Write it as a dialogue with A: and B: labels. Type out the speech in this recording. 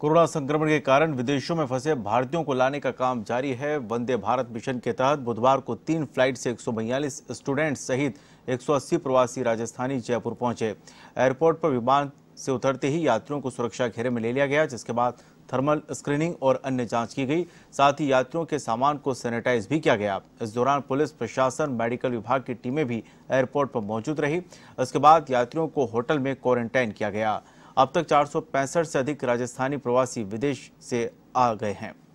A: corona संक्रमण के कारण विदेशों में फंसे भारतीयों को लाने का काम जारी है वंदे भारत मिशन के तहत बुधवार को तीन फ्लाइट से एक स्टूडेंट्स सहित 180 प्रवासी राजस्थानी जयपुर पहुंचे एयरपोर्ट पर विमान से उतरते ही यात्रियों को सुरक्षा घेरे में ले लिया गया जिसके बाद थर्मल स्क्रीनिंग और अन्य जांच की गई साथ ही यात्रियों के सामान को सैनिटाइज भी किया गया इस दौरान पुलिस प्रशासन मेडिकल विभाग की टीमें भी एयरपोर्ट पर मौजूद रही इसके बाद यात्रियों को होटल में क्वारंटाइन किया गया अब तक चार से अधिक राजस्थानी प्रवासी विदेश से आ गए हैं